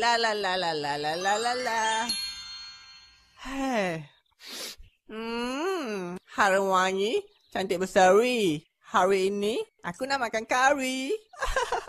la la la la la la la la la. Hei. Hmm. Hari wangi. Cantik berseri. Hari ini, aku nak makan kari. Hahaha.